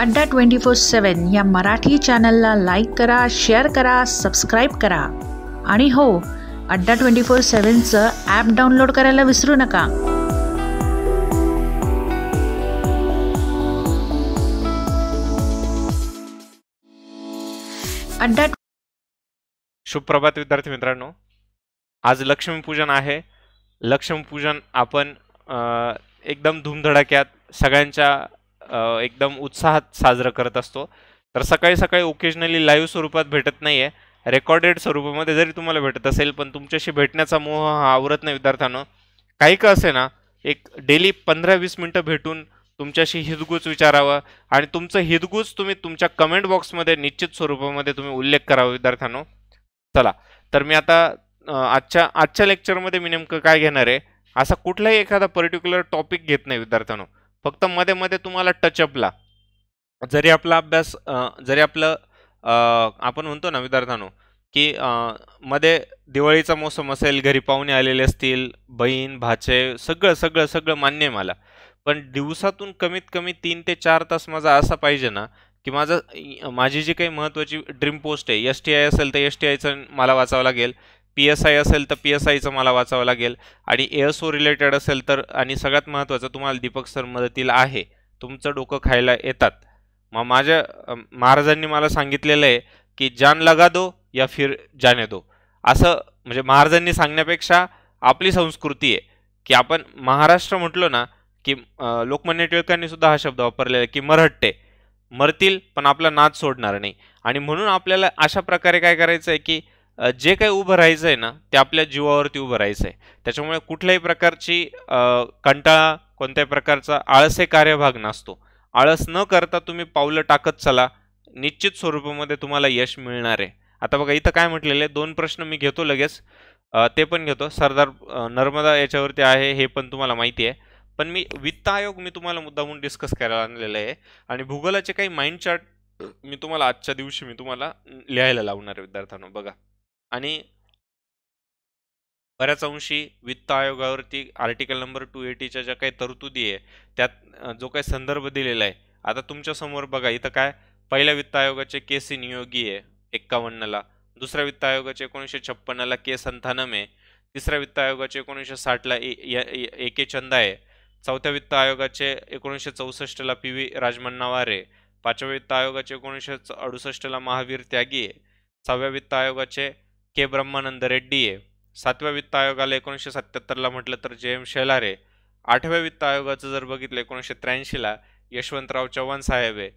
अड्डा twenty four सेवन या मराठी चॅनलला लाईक करा शेअर करा सबस्क्राईब करा आणि हो अड्डा ट्वेंटी फोर सेवनचं ॲप डाउनलोड करायला विसरू नका अड्डा सुप्रभात विद्यार्थी मित्रांनो आज लक्ष्मीपूजन आहे लक्ष्मीपूजन आपण एकदम धूमधडाक्यात सगळ्यांच्या एकदम उत्साहात साजरं करत असतो तर सकाळी सकाळी ओकेजनली लाईव्ह स्वरूपात भेटत नाही आहे रेकॉर्डेड स्वरूपामध्ये जरी तुम्हाला भेटत असेल पण तुमच्याशी भेटण्याचा मोह हा आवरत नाही विद्यार्थ्यानं काही का असे ना एक डेली पंधरा वीस मिनटं भेटून तुमच्याशी हितगुज विचारावं आणि तुमचं हितगुज तुम्ही तुमच्या कमेंट बॉक्समध्ये निश्चित स्वरूपामध्ये तुम्ही उल्लेख करावा विद्यार्थ्यांनो चला तर मी आता आजच्या आजच्या लेक्चरमध्ये मी नेमकं काय घेणार आहे असा कुठलाही एखादा पर्टिक्युलर टॉपिक घेत नाही विद्यार्थ्यानो फक्त मध्ये मध्ये तुम्हाला टचअपला जरी आपला अभ्यास जरी आपलं आपण म्हणतो ना विद्यार्थ्यांनो की मध्ये दिवाळीचा मोसम असेल घरी पाहुणे आलेले असतील बहीण भाचे सगळं सगळं सगळं मान्य आहे मला पण दिवसातून कमीत कमी तीन ते चार तास माझा असा पाहिजे ना की माझं माझी जी काही महत्त्वाची ड्रीम पोस्ट आहे एस टी आय असेल तर एस टी आयचं मला वाचावं लागेल पी एस आय असेल तर पी एस आयचं मला वाचावं लागेल आणि ए ओ रिलेटेड असेल तर आणि सगळ्यात महत्त्वाचं तुम्हाला दीपक सर मदतील आहे तुमचं डोकं खायला येतात मग माझ्या महाराजांनी मला सांगितलेलं आहे की जान लगा दो या फिर जाने दो असं म्हणजे महाराजांनी सांगण्यापेक्षा आपली संस्कृती आहे की आपण महाराष्ट्र म्हटलो ना की लोकमान्य टिळकांनी सुद्धा हा शब्द वापरलेला आहे की मरहट्टे मरतील पण आपला नाच सोडणार नाही आणि म्हणून आपल्याला अशा प्रकारे काय करायचं आहे की जे काही उभं राहायचं आहे ना ते आपल्या जीवावरती उभं राहायचं आहे त्याच्यामुळे कुठल्याही प्रकारची कंटाळा कोणत्याही प्रकारचा आळसे कार्यभाग नसतो आळस न करता तुम्ही पावलं टाकत चला निश्चित स्वरूपामध्ये तुम्हाला यश मिळणार आहे आता बघा इथं काय म्हटलेलं आहे दोन प्रश्न मी घेतो लगेच ते पण घेतो सरदार नर्मदा याच्यावरती आहे हे पण तुम्हाला माहिती आहे पण मी वित्त आयोग मी तुम्हाला मुद्दा म्हणून डिस्कस करायला आणलेलं आहे आणि भूगोलाचे काही माइंड चार्ट मी तुम्हाला आजच्या दिवशी मी तुम्हाला लिहायला लावणार आहे विद्यार्थ्यांना बघा आणि बऱ्याच अंशी वित्त आयोगावरती आर्टिकल नंबर टू एटीच्या ज्या काही तरतुदी आहे त्यात जो काही संदर्भ दिलेला आहे आता तुमच्यासमोर बघा इथं काय पहिल्या वित्त आयोगाचे के सी नियोगी आहे एक्कावन्नला दुसऱ्या वित्त आयोगाचे एकोणीसशे छप्पन्नला के संथानम आहे तिसऱ्या वित्त आयोगाचे एकोणीसशे साठला ए के चंदा आहे चौथ्या वित्त आयोगाचे एकोणीसशे चौसष्टला पी व्ही राजमन्नावार आहे पाचव्या वित्त आयोगाचे एकोणीसशे अडुसष्टला महावीर त्यागी आहे सहाव्या वित्त आयोगाचे के ब्रह्मानंद रेड्डी आहे सातव्या वित्त आयोगाला एकोणीसशे सत्याहत्तरला म्हटलं तर जे एम शेलारे आठव्या वित्त आयोगाचं जर बघितलं एकोणीसशे त्र्याऐंशीला यशवंतराव चव्हाण साहेब आहे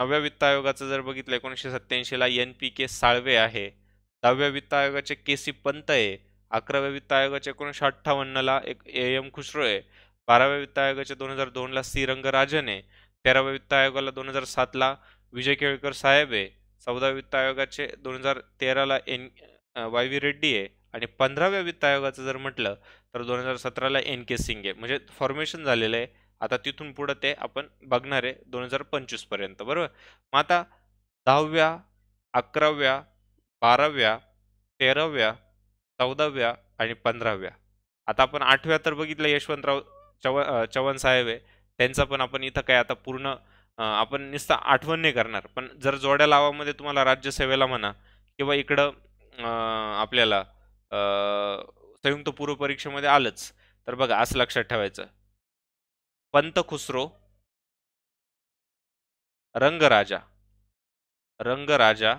नवव्या वित्त आयोगाचं जर बघितलं एकोणीसशे सत्याऐंशीला एन पी के साळवे आहे दहाव्या वित्त आयोगाचे के सी पंत आहे अकराव्या वित्त आयोगाचे एकोणीसशे अठ्ठावन्नला एक ए एम खुसरो आहे बाराव्या वित्त आयोगाचे दोन हजार दोनला सी रंगराजन आहे तेराव्या वित्त आयोगाला दोन हजार सातला विजय केळकर साहेब आहे चौदाव्या वित्त आयोगाचे दोन हजार तेराला एन वाय व्ही रेड्डी आहे आणि पंधराव्या वित्त आयोगाचं जर म्हटलं तर दोन हजार सतराला एन के सिंग आहे म्हणजे फॉर्मेशन झालेलं आहे आता तिथून पुढं ते आपण बघणार आहे दोन हजार पंचवीसपर्यंत बरोबर मग आता दहाव्या अकराव्या बाराव्या तेराव्या चौदाव्या आणि पंधराव्या आता आपण आठव्या तर बघितलं यशवंतराव चव चव्हाण साहेब आहे त्यांचा पण आपण इथं काय आता पूर्ण आपण नुसतं आठवण नाही करणार पण जर जोड्या लावामध्ये तुम्हाला राज्यसेवेला म्हणा किंवा इकडं आपल्याला संयुक्त पूर्व परीक्षेमध्ये आलंच तर बघा असं लक्षात ठेवायचं पंत खुसरो रंगराजा रंगराजा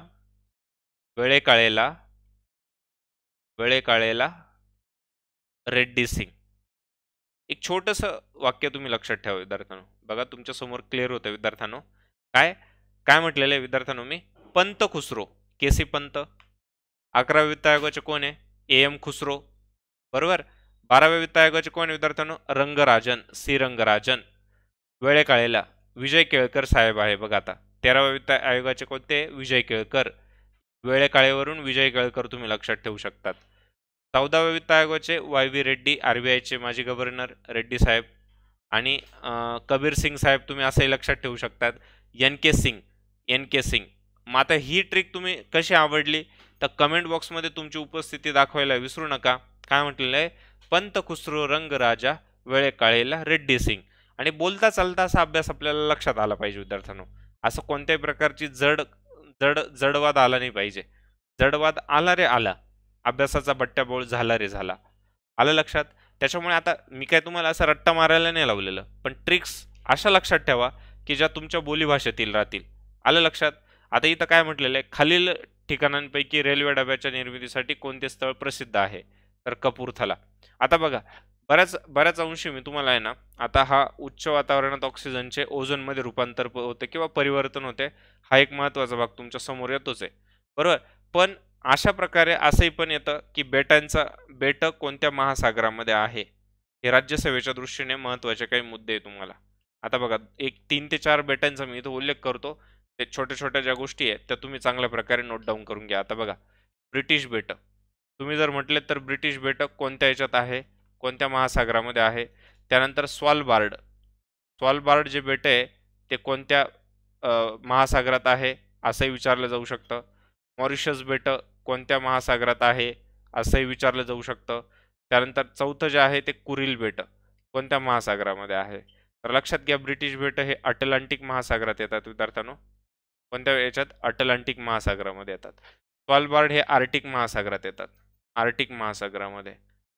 वेळे काळेला रेड्डी सिंग एक छोटंसं वाक्य तुम्ही लक्षात ठेवा विद्यार्थ्यांनो बघा तुमच्या समोर क्लिअर होतं विद्यार्थ्यानो काय काय म्हटलेलं आहे विद्यार्थ्यांनो मी पंत खुसरो केसी पंत अकराव्या वित्त आयोगाचे कोण आहे ए एम खुसरो बरोबर बाराव्या वित्त आयोगाचे कोण विद्यार्थ्यांनो रंगराजन सी रंगराजन वेळेकाळेला विजय केळकर साहेब आहे बघा आता तेराव्या वित्त आयोगाचे कोणते विजय केळकर वेळेकाळेवरून विजय केळकर तुम्ही लक्षात ठेवू शकतात चौदाव्या वित्त आयोगाचे Y V Reddy R B आयचे माजी गव्हर्नर रेड्डी साहेब आणि कबीर सिंग साहेब तुम्ही असंही लक्षात ठेवू शकतात N K Singh N K Singh मग आता ही ट्रिक तुम्ही कशी आवडली तर कमेंट बॉक्समध्ये तुमची उपस्थिती दाखवायला विसरू नका काय म्हटलेलं आहे पंत खुसरो राजा वेळे काळेला रेड्डी सिंग आणि बोलता चालता असा अभ्यास आपल्याला लक्षात आला पाहिजे विद्यार्थ्यांनो असं कोणत्याही प्रकारची जड जड जडवाद आला नाही पाहिजे जडवाद आला रे आला अभ्यासाचा बट्ट्याबोळ झाला रे झाला आलं लक्षात त्याच्यामुळे आता मी काय तुम्हाला असं रट्टा मारायला नाही लावलेलं पण ट्रिक्स अशा लक्षात ठेवा की ज्या तुमच्या बोलीभाषेतील राहतील आलं लक्षात आता इथं काय म्हटलेलं आहे खालील ठिकाणांपैकी रेल्वे डब्याच्या निर्मितीसाठी कोणते स्थळ प्रसिद्ध आहे तर कपूरथला आता बघा बऱ्याच बऱ्याच अंशी मी तुम्हाला आहे ना आता हा उच्च वातावरणात ऑक्सिजनचे ओझोनमध्ये रूपांतर होते किंवा परिवर्तन होते हा एक महत्त्वाचा भाग तुमच्या समोर येतोच आहे बरोबर पण अशा प्रकारे असंही पण येतं की बेटांचा बेट कोणत्या महासागरामध्ये आहे हे राज्यसेवेच्या दृष्टीने महत्त्वाचे काही मुद्दे आहे तुम्हाला आता बघा एक तीन ते चार बेटांचा मी इथं उल्लेख करतो ते छोट्या छोट्या ज्या गोष्टी आहेत त्या तुम्ही चांगल्या प्रकारे नोट डाऊन करून घ्या आता बघा ब्रिटिश बेटं तुम्ही जर म्हटले तर ब्रिटिश बेटं कोणत्या याच्यात आहे कोणत्या महासागरामध्ये आहे त्यानंतर स्वालबार्ड स्वालबार्ड जे बेटं आहे ते कोणत्या महासागरात आहे असंही विचारलं जाऊ शकतं मॉरिशस बेटं कोणत्या महासागरात आहे असंही विचारलं जाऊ शकतं त्यानंतर चौथं जे आहे ते कुरिल बेटं कोणत्या महासागरामध्ये आहे तर लक्षात घ्या ब्रिटिश बेटं हे अटलांटिक महासागरात येतात विद्यार्थ्यांनो कोणत्या याच्यात अटलांटिक महासागरामध्ये येतात स्वालबार्ड हे आर्टिक महासागरात येतात आर्टिक महासागरामध्ये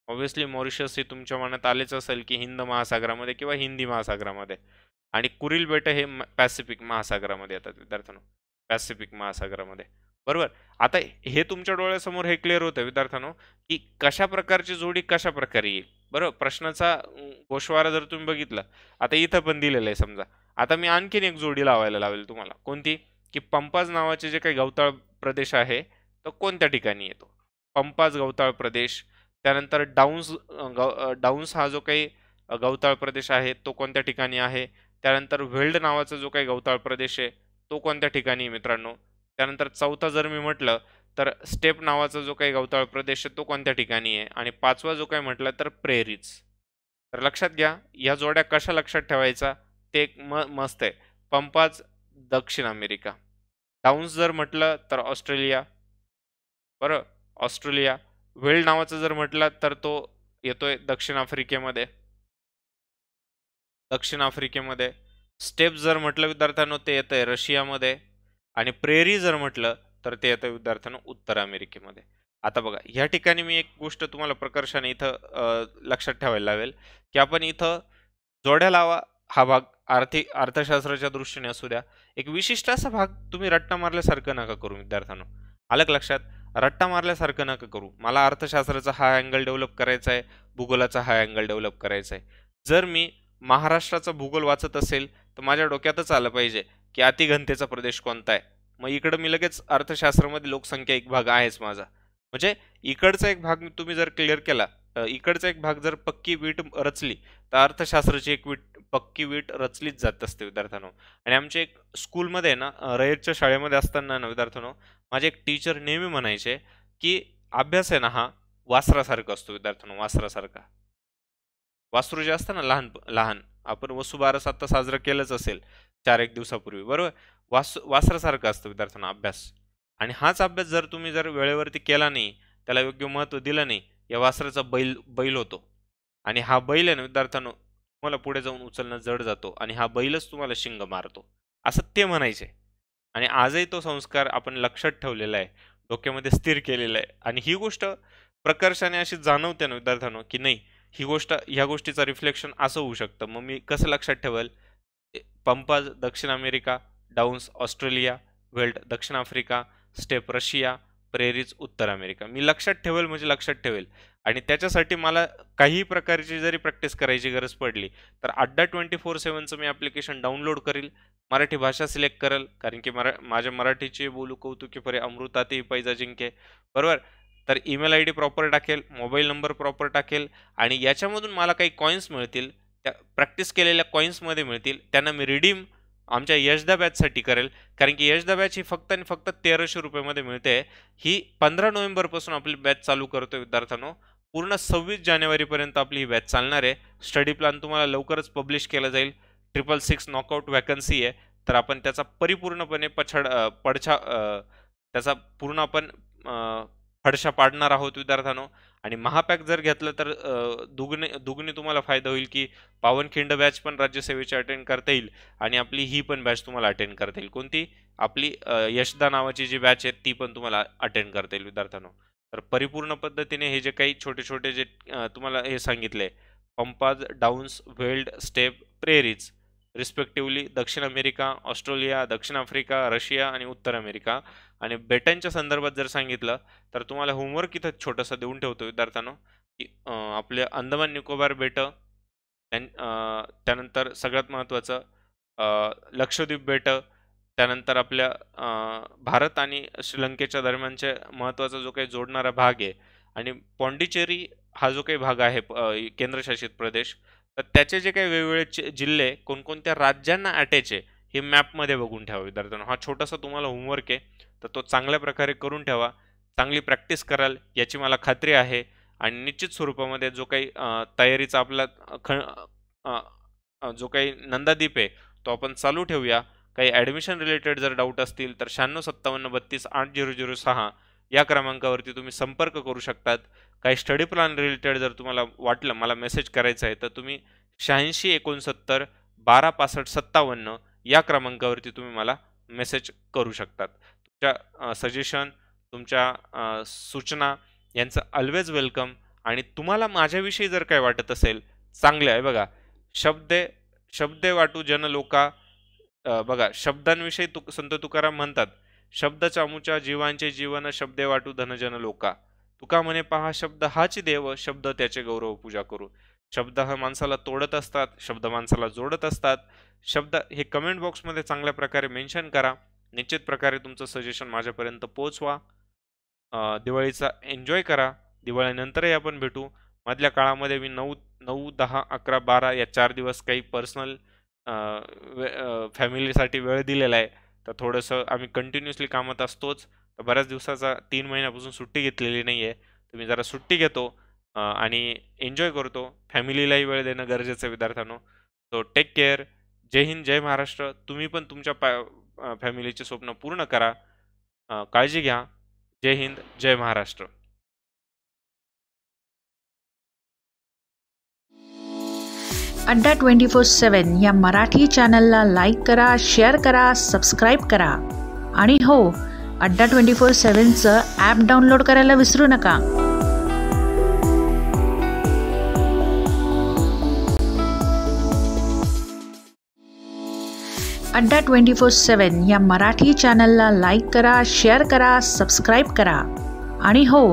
ऑब्व्हियसली मॉरिशस हे तुमच्या मनात आलेच असेल की हिंद महासागरामध्ये किंवा हिंदी महासागरामध्ये आणि कुरिल बेटं हे पॅसिफिक महासागरामध्ये येतात विद्यार्थ्यांनो पॅसिफिक महासागरामध्ये बरोबर आता हे तुमच्या डोळ्यासमोर हे क्लिअर होतं विद्यार्थ्यांनो की कशा प्रकारची जोडी कशा प्रकारे येईल बरोबर प्रश्नाचा गोशवारा जर तुम्ही बघितला आता इथं पण दिलेलं आहे समजा आता मी आणखीन एक जोडी लावायला लावेल तुम्हाला कोणती की पंपाज नावाचे जे काही गवताळ प्रदेश आहे तो कोणत्या ठिकाणी येतो पंपाज गवताळ प्रदेश त्यानंतर डाऊन्स गव डाऊन्स हा जो काही गवताळ प्रदेश आहे तो कोणत्या ठिकाणी आहे त्यानंतर वेल्ड नावाचा जो काही गवताळ प्रदेश आहे तो कोणत्या ठिकाणी मित्रांनो त्यानंतर चौथा जर मी म्हटलं तर स्टेप नावाचा जो काही गवताळ प्रदेश आहे तो कोणत्या ठिकाणी आहे आणि पाचवा जो काही म्हटलं तर प्रेरीज तर लक्षात घ्या या जोड्या कशा लक्षात ठेवायचा ते एक म मस्त आहे पंपाज दक्षिण अमेरिका टाउन्स जर म्हटलं तर ऑस्ट्रेलिया बरं ऑस्ट्रेलिया व्हेल नावाचं जर म्हटलं तर तो येतोय दक्षिण आफ्रिकेमध्ये दक्षिण आफ्रिकेमध्ये स्टेप जर म्हटलं विद्यार्थ्यांनो ते येतं रशियामध्ये आणि प्रेरी जर म्हटलं तर ते येतं विद्यार्थ्यांनो उत्तर अमेरिकेमध्ये आता बघा ह्या ठिकाणी मी एक गोष्ट तुम्हाला प्रकर्षाने इथं लक्षात ठेवायला लावेल की आपण इथं जोड्या लावा हा भाग आर्थिक अर्थशास्त्राच्या दृष्टीने असू द्या एक विशिष्ट असा भाग तुम्ही रट्टा मारल्यासारखं नका करू विद्यार्थ्यांनो आलं लक्षात रट्टा मारल्यासारखं नका करू मला अर्थशास्त्राचा हा अँगल डेव्हलप करायचा आहे भूगोलाचा हा अँगल डेव्हलप करायचा आहे जर मी महाराष्ट्राचा भूगोल वाचत असेल तर माझ्या डोक्यातच आलं पाहिजे की अतिघनतेचा प्रदेश कोणता आहे मग इकडं मी लगेच अर्थशास्त्रामध्ये लोकसंख्या एक भाग आहेच माझा म्हणजे इकडचा एक भाग तुम्ही जर क्लिअर केला इकडचा एक भाग जर पक्की वीट रचली तर अर्थशास्त्राची एक वीट पक्की वीट रचलीच जात असते विद्यार्थ्यांनो आणि आमच्या एक स्कूलमध्ये ना रयतच्या शाळेमध्ये असताना ना विद्यार्थ्यांनो माझे एक टीचर नेहमी म्हणायचे की अभ्यास आहे ना हा वासरासारखा असतो विद्यार्थ्यांनो वासरासारखा वासरू जे असतं ना लहान लहान आपण वसुबारस आत्ता साजरं केलंच असेल चार एक दिवसापूर्वी बरोबर वास वासरासारखा असतो विद्यार्थ्यांना अभ्यास आणि हाच अभ्यास जर तुम्ही जर वेळेवरती केला नाही त्याला योग्य महत्त्व दिलं नाही या वासराचा बैल बैल होतो आणि हा बैल आहे ना विद्यार्थ्यानं तुम्हाला पुढे जाऊन उचलणं जड जातो आणि हा बैलच तुम्हाला शिंग मारतो असं ते म्हणायचे आणि आजही तो संस्कार आपण लक्षात ठेवलेला आहे डोक्यामध्ये स्थिर केलेला आहे आणि ही गोष्ट प्रकर्षाने अशी जाणवते ना विद्यार्थ्यांनो की नाही ही गोष्ट ह्या गोष्टीचं रिफ्लेक्शन असं होऊ शकतं मग मी कसं लक्षात ठेवेल पंपाज दक्षिण अमेरिका डाऊन्स ऑस्ट्रेलिया वेल्ड दक्षिण आफ्रिका स्टेप रशिया प्रेरित उत्तर अमेरिका मी लक्षात ठेवेल म्हणजे लक्षात ठेवेल आणि त्याच्यासाठी मला काही प्रकारची जरी प्रॅक्टिस करायची गरज पडली तर अड्डा ट्वेंटी फोर सेवनचं मी ॲप्लिकेशन डाउनलोड करील मराठी भाषा सिलेक्ट करेल कारण की मरा माझ्या मराठीचे बोलू कौतुकी परे अमृताते पैजा जिंके बरोबर तर ईमेल आय डी प्रॉपर टाकेल मोबाईल नंबर प्रॉपर टाकेल आणि याच्यामधून मला काही कॉईन्स मिळतील त्या प्रॅक्टिस केलेल्या कॉईन्समध्ये मिळतील त्यांना मी रिडीम आमच्या यशदा बॅचसाठी करेल कारण की यशदा बॅच ही फक्त आणि फक्त तेराशे रुपयामध्ये मिळते ही पंधरा नोव्हेंबरपासून आपली बॅच चालू करतो विद्यार्थ्यांनो पूर्ण सव्वीस जानेवारीपर्यंत आपली ही बॅच चालणार आहे स्टडी प्लॅन तुम्हाला लवकरच पब्लिश केला जाईल ट्रिपल सिक्स नॉकआउट वॅकन्सी आहे तर आपण त्याचा परिपूर्णपणे पछड पडछा त्याचा पूर्ण आपण फडशा पाडणार आहोत विद्यार्थ्यांनो आणि महापॅक जर घेतलं तर दुगने दुगने तुम्हाला फायदा होईल की पावनखिंड बॅच पण राज्यसेवेची अटेंड करता येईल आणि आपली ही पण बॅच तुम्हाला अटेंड करता येईल कोणती आपली यशदा नावाची जी बॅच आहे ती पण तुम्हाला अटेंड करता येईल विद्यार्थ्यांना तर परिपूर्ण पद्धतीने हे जे काही छोटे छोटे जे तुम्हाला हे सांगितले pampas downs veld steppe prairies respectively दक्षिण अमेरिका ऑस्ट्रेलिया दक्षिण आफ्रिका रशिया आणि उत्तर अमेरिका आणि ब्रिटनच्या संदर्भात जर सांगितलं तर तुम्हाला होमवर्क इथं छोटंसं देऊन ठेवतो विद्यार्थ्यानं की आपले अंदमान निकोबार बेटं त्यानंतर सगळ्यात महत्त्वाचं लक्षद्वीप बेट त्यानंतर आपल्या भारत आणि श्रीलंकेच्या दरम्यानचे महत्त्वाचा जो काही जोडणारा भाग आहे आणि पॉंडिचेरी हा जो काही भाग आहे केंद्रशासित प्रदेश तर त्याचे जे काही वेगवेगळे जिल्हे कोणकोणत्या राज्यांना अटॅच आहे हे मॅपमध्ये बघून ठेवा विद्यार्थ्यांना हा छोटासा तुम्हाला होमवर्क आहे तर तो चांगल्या प्रकारे करून ठेवा चांगली प्रॅक्टिस कराल याची मला खात्री आहे आणि निश्चित स्वरूपामध्ये जो काही तयारीचा आपला ख जो काही नंदादीप आहे तो आपण चालू ठेवूया काही ॲडमिशन रिलेटेड जर डाऊट असतील तर शहाण्णव सत्तावन्न बत्तीस आठ झिरो झिरो सहा या क्रमांकावरती तुम्ही संपर्क करू शकतात काही स्टडी प्लॅन रिलेटेड जर तुम्हाला वाटलं मला मेसेज करायचा आहे तर तुम्ही शहाऐंशी एकोणसत्तर बारा पासष्ट सत्तावन्न या क्रमांकावरती तुम्ही मला मेसेज करू शकतात तुमच्या सजेशन तुमच्या सूचना यांचं ऑलवेज वेलकम आणि तुम्हाला माझ्याविषयी जर काय वाटत असेल चांगले आहे बघा शब्दे शब्दे वाटू जनलोका बघा शब्दांविषयी तु संत तुकाराम म्हणतात शब्द चामूच्या जीवांचे जीवन शब्दे वाटू धनजन लोका तुका म्हणे पहा शब्द हाच देव शब्द त्याचे गौरव पूजा करू शब्द हा माणसाला तोडत असतात शब्द माणसाला जोडत असतात शब्द हे कमेंट बॉक्समध्ये चांगल्या प्रकारे मेन्शन करा निश्चित प्रकारे तुमचं सजेशन माझ्यापर्यंत पोचवा दिवाळीचा एन्जॉय करा दिवाळीनंतरही आपण भेटू मधल्या काळामध्ये मी नऊ नऊ दहा अकरा बारा या चार दिवस काही पर्सनल फॅमिलीसाठी वेळ दिलेला आहे तर थोडंसं आम्ही कंटिन्युअसली कामात असतोच तर बऱ्याच दिवसाचा तीन महिन्यापासून सुट्टी घेतलेली नाही आहे तर मी जरा सुट्टी घेतो आणि एन्जॉय करतो फॅमिलीलाही वेळ देणं गरजेचं आहे विद्यार्थ्यांनो सो टेक केअर जय हिंद जय महाराष्ट्र तुम्ही पण तुमच्या पॅ फॅमिलीचे स्वप्न पूर्ण करा काळजी घ्या जय हिंद जय महाराष्ट्र अड्डा ट्वेंटी फोर सेवन या मराठी चॅनलला लाईक करा शेअर करा सबस्क्राईब करा आणि हो अड्डा ट्वेंटी फोर सेवनचं ॲप डाउनलोड करायला विसरू नका अड्डा ट्वेंटी फोर सेवन या मराठी चॅनलला लाईक करा शेअर करा सबस्क्राईब करा आणि हो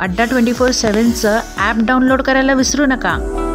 अड्डा ट्वेंटी फोर सेवनचं ॲप डाउनलोड करायला विसरू नका